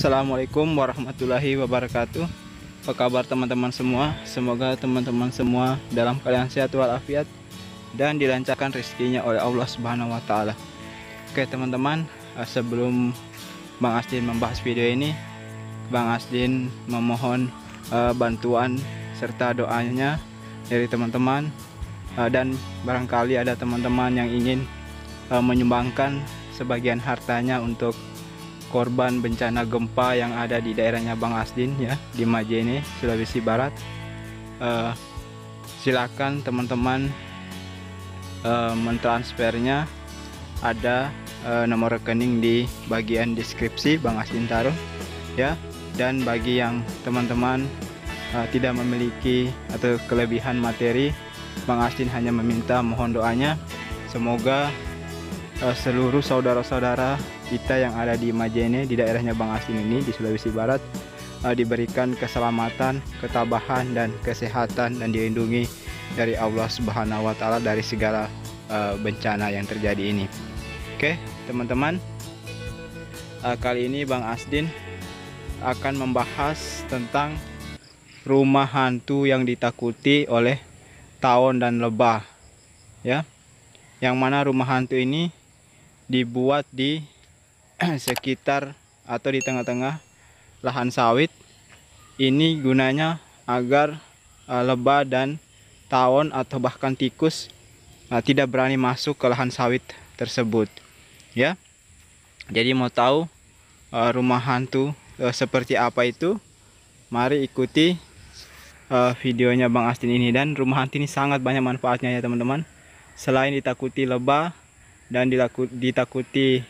Assalamualaikum warahmatullahi wabarakatuh Apa kabar teman-teman semua Semoga teman-teman semua dalam keadaan sehat walafiat Dan dilancarkan rezekinya oleh Allah subhanahu wa ta'ala Oke teman-teman eh, Sebelum Bang Asdin membahas video ini Bang Asdin memohon eh, bantuan serta doanya dari teman-teman eh, Dan barangkali ada teman-teman yang ingin menyumbangkan sebagian hartanya untuk korban bencana gempa yang ada di daerahnya Bang Asdin ya di Majene Sulawesi Barat uh, silakan teman-teman uh, mentransfernya ada uh, nomor rekening di bagian deskripsi Bang Asdin taruh ya dan bagi yang teman-teman uh, tidak memiliki atau kelebihan materi Bang Asdin hanya meminta mohon doanya semoga uh, seluruh saudara-saudara kita yang ada di Majene di daerahnya Bang Asin ini di Sulawesi Barat uh, diberikan keselamatan, ketabahan dan kesehatan dan dilindungi dari Allah Subhanahu wa taala dari segala uh, bencana yang terjadi ini. Oke, teman-teman. Uh, kali ini Bang Asdin akan membahas tentang rumah hantu yang ditakuti oleh tawon dan lebah. Ya. Yang mana rumah hantu ini dibuat di sekitar atau di tengah-tengah lahan sawit ini gunanya agar uh, eh, lebah dan tawon atau bahkan tikus uh, tidak berani masuk ke lahan sawit tersebut ya jadi mau tahu uh, rumah hantu uh, seperti apa itu mari ikuti uh, videonya Bang Astin ini dan rumah hantu ini sangat banyak manfaatnya ya teman-teman selain ditakuti lebah dan ditakuti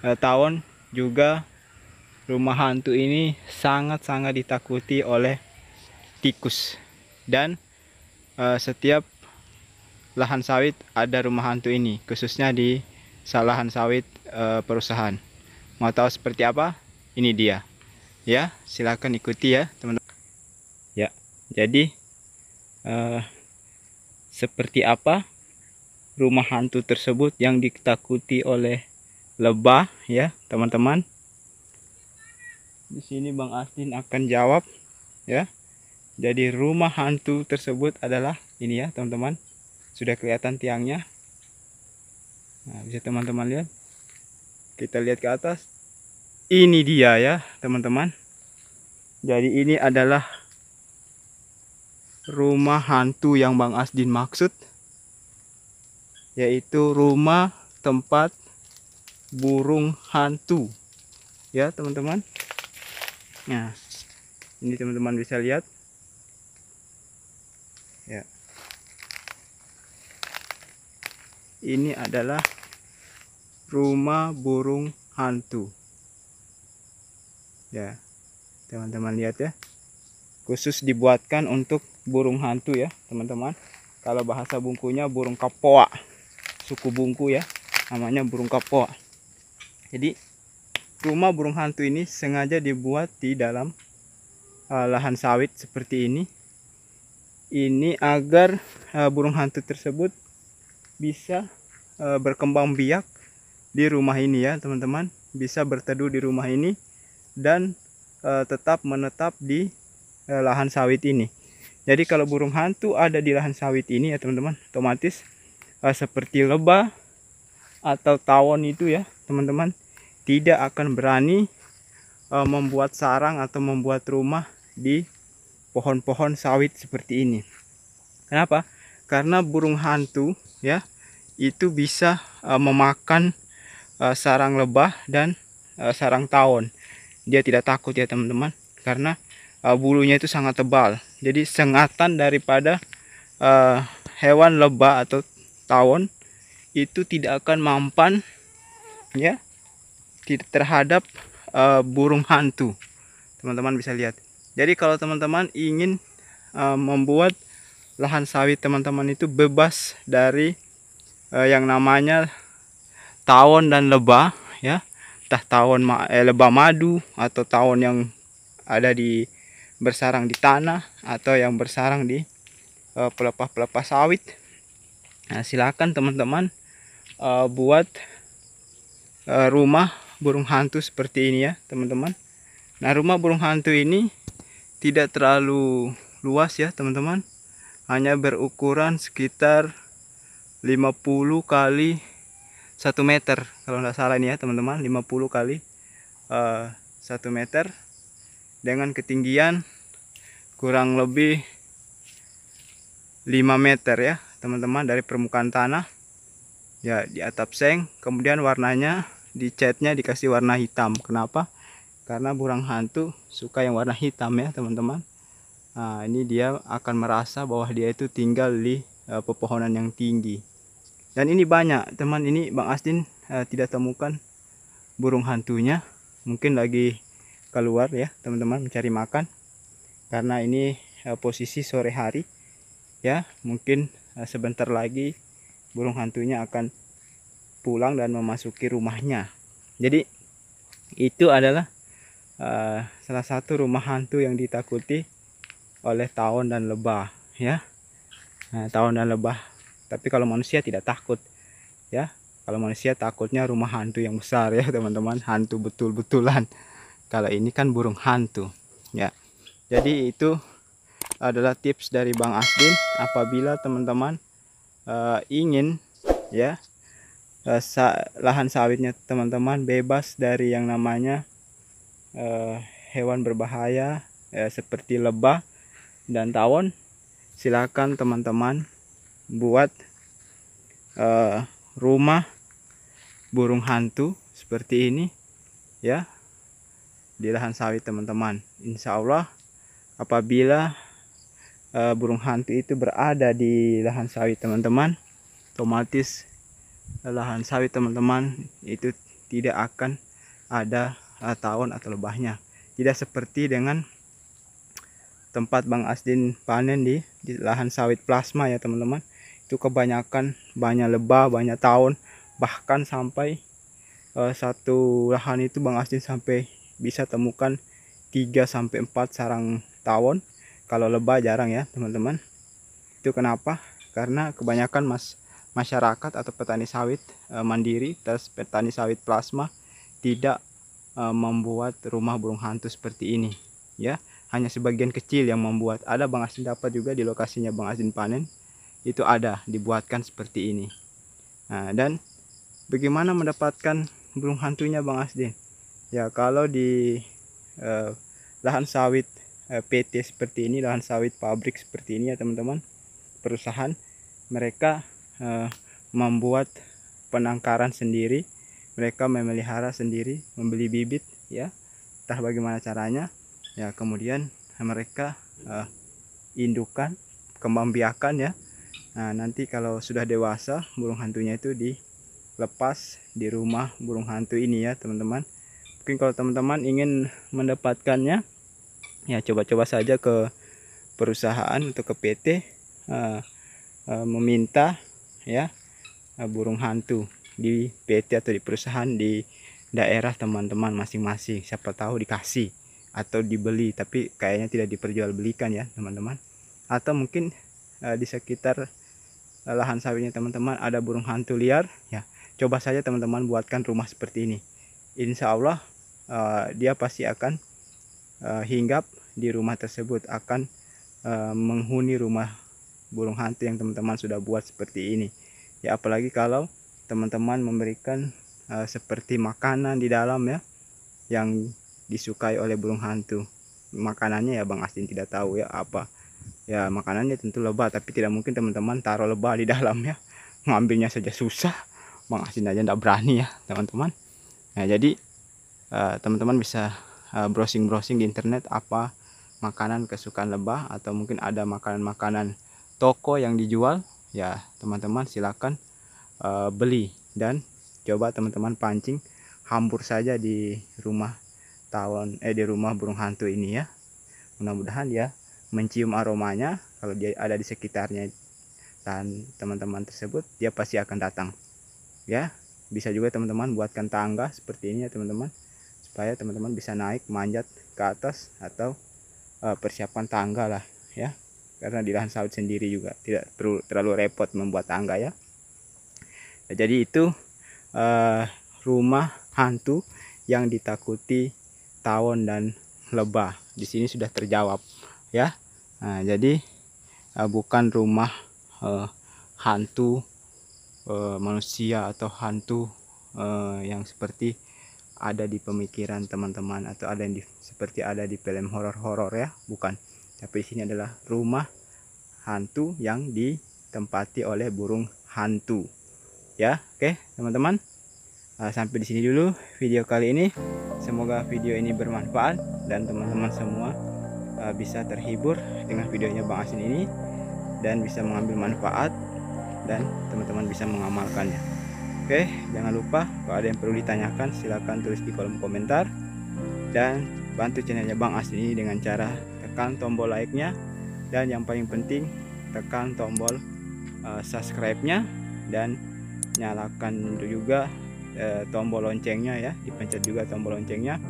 Eh, tahun juga rumah hantu ini sangat-sangat ditakuti oleh tikus dan eh, setiap lahan sawit ada rumah hantu ini khususnya di lahan sawit eh, perusahaan mau tahu seperti apa ini dia ya silahkan ikuti ya teman-teman ya jadi eh, seperti apa rumah hantu tersebut yang ditakuti oleh lebah ya teman-teman di sini Bang Astin akan jawab ya jadi rumah hantu tersebut adalah ini ya teman-teman sudah kelihatan tiangnya nah, bisa teman-teman lihat kita lihat ke atas ini dia ya teman-teman jadi ini adalah rumah hantu yang Bang Asdin maksud yaitu rumah tempat burung hantu ya teman-teman nah ini teman-teman bisa lihat ya ini adalah rumah burung hantu ya teman-teman lihat ya khusus dibuatkan untuk burung hantu ya teman-teman kalau bahasa bungkunya burung kapoa suku bungku ya namanya burung kapoa jadi rumah burung hantu ini sengaja dibuat di dalam uh, lahan sawit seperti ini ini agar uh, burung hantu tersebut bisa uh, berkembang biak di rumah ini ya teman-teman bisa berteduh di rumah ini dan uh, tetap menetap di uh, lahan sawit ini jadi kalau burung hantu ada di lahan sawit ini ya teman-teman otomatis uh, seperti lebah atau tawon itu ya teman-teman tidak akan berani uh, membuat sarang atau membuat rumah di pohon-pohon sawit seperti ini. Kenapa? Karena burung hantu ya itu bisa uh, memakan uh, sarang lebah dan uh, sarang tawon. Dia tidak takut ya teman-teman karena uh, bulunya itu sangat tebal. Jadi sengatan daripada uh, hewan lebah atau tawon itu tidak akan mampan ya terhadap uh, burung hantu teman-teman bisa lihat jadi kalau teman-teman ingin uh, membuat lahan sawit teman-teman itu bebas dari uh, yang namanya tawon dan lebah ya entah tawon ma eh, lebah madu atau tawon yang ada di bersarang di tanah atau yang bersarang di pelepah-pelepah uh, sawit nah, silakan teman-teman uh, buat Eh, rumah burung hantu seperti ini ya teman-teman nah rumah burung hantu ini tidak terlalu luas ya teman-teman hanya berukuran sekitar 50 kali 1 meter kalau nggak salah ini ya teman-teman 50 kali uh, eh, 1 meter dengan ketinggian kurang lebih 5 meter ya teman-teman dari permukaan tanah ya di atap seng kemudian warnanya di catnya dikasih warna hitam kenapa karena burung hantu suka yang warna hitam ya teman-teman nah, ini dia akan merasa bahwa dia itu tinggal di uh, pepohonan yang tinggi dan ini banyak teman ini Bang Astin uh, tidak temukan burung hantunya mungkin lagi keluar ya teman-teman mencari makan karena ini uh, posisi sore hari ya mungkin uh, sebentar lagi burung hantunya akan pulang dan memasuki rumahnya. Jadi itu adalah uh, salah satu rumah hantu yang ditakuti oleh tahun dan lebah ya. Uh, nah, tahun dan lebah. Tapi kalau manusia tidak takut ya. Kalau manusia takutnya rumah hantu yang besar ya, teman-teman, hantu betul-betulan. Kalau ini kan burung hantu ya. Jadi itu adalah tips dari Bang Asdin apabila teman-teman uh, ingin ya Eh, lahan sawitnya teman-teman bebas dari yang namanya eh, hewan berbahaya eh, seperti lebah dan tawon silakan teman-teman buat rumah burung hantu seperti ini ya di lahan sawit teman-teman Insya Allah apabila burung hantu itu berada di lahan sawit teman-teman otomatis lahan sawit teman-teman itu tidak akan ada uh, eh, tawon atau lebahnya tidak seperti dengan tempat Bang Asdin panen di, di lahan sawit plasma ya teman-teman itu kebanyakan banyak lebah banyak tahun bahkan sampai uh, satu lahan itu Bang Asdin sampai bisa temukan 3 4 sarang tawon kalau lebah jarang ya teman-teman itu kenapa karena kebanyakan mas masyarakat atau petani sawit eh, mandiri terus petani sawit plasma tidak eh, membuat rumah burung hantu seperti ini ya hanya sebagian kecil yang membuat ada Bang Asin dapat juga di lokasinya Bang Asin panen itu ada dibuatkan seperti ini nah, dan bagaimana mendapatkan burung hantunya Bang Asdin ya kalau di eh, lahan sawit eh, PT seperti ini lahan sawit pabrik seperti ini ya teman-teman perusahaan mereka Eh, membuat penangkaran sendiri mereka memelihara sendiri membeli bibit ya entah bagaimana caranya ya kemudian mereka uh, indukan kembang biakan ya nah nanti kalau sudah dewasa burung hantunya itu dilepas di rumah burung hantu ini ya teman-teman mungkin kalau teman-teman ingin mendapatkannya ya coba-coba saja ke perusahaan atau ke PT uh, eh, uh, meminta ya eh, burung hantu di PT atau di perusahaan di daerah teman-teman masing-masing siapa tahu dikasih atau dibeli tapi kayaknya tidak diperjualbelikan ya teman-teman atau mungkin uh, di sekitar eh, lahan sawitnya teman-teman ada burung hantu liar ya coba saja teman-teman buatkan rumah seperti ini insya Allah uh, dia pasti akan uh, hinggap di rumah tersebut akan uh, menghuni rumah burung hantu yang teman-teman sudah buat seperti ini ya apalagi kalau teman-teman memberikan uh, seperti makanan di dalam ya yang disukai oleh burung hantu makanannya ya Bang Astin tidak tahu ya apa ya makanannya tentu lebah tapi tidak mungkin teman-teman taruh lebah di dalam ya ngambilnya saja susah Bang Astin aja tidak berani ya teman-teman nah jadi eh, teman-teman uh, bisa eh, browsing-browsing uh, di internet apa makanan kesukaan lebah atau mungkin ada makanan-makanan toko yang dijual ya teman-teman silahkan uh, eh, beli dan coba teman-teman pancing hambur saja di rumah tahun eh di rumah burung hantu ini ya mudah-mudahan ya mencium aromanya kalau dia ada di sekitarnya dan teman-teman tersebut dia pasti akan datang ya bisa juga teman-teman buatkan tangga seperti ini ya teman-teman supaya teman-teman bisa naik manjat ke atas atau uh, persiapan tangga lah ya karena di lahan sawit sendiri juga tidak perlu terlalu repot membuat tangga ya nah, jadi itu uh, rumah hantu yang ditakuti tawon dan lebah di sini sudah terjawab ya nah, jadi uh, bukan rumah uh, hantu uh, manusia atau hantu uh, yang seperti ada di pemikiran teman-teman atau ada yang di, seperti ada di film horor-horor ya bukan tapi di sini adalah rumah hantu yang ditempati oleh burung hantu ya oke okay, teman-teman eh, sampai di sini dulu video kali ini semoga video ini bermanfaat dan teman-teman semua eh, bisa terhibur dengan videonya Bang Asin ini dan bisa mengambil manfaat dan teman-teman bisa mengamalkannya oke jangan lupa kalau ada yang perlu ditanyakan silahkan tulis di kolom komentar dan bantu channelnya Bang Asin ini dengan cara tekan tombol like-nya dan yang paling penting tekan tombol uh, subscribe-nya dan nyalakan juga uh, tombol loncengnya ya dipencet juga tombol loncengnya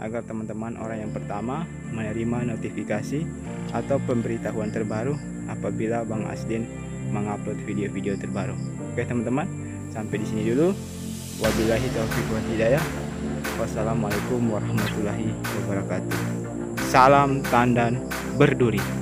agar teman-teman orang yang pertama menerima notifikasi atau pemberitahuan terbaru apabila Bang Asdin mengupload video-video terbaru. Oke teman-teman, sampai di sini dulu. Wabillahi taufiq wa hidayah. Wassalamualaikum warahmatullahi wabarakatuh. Salam tandan berduri.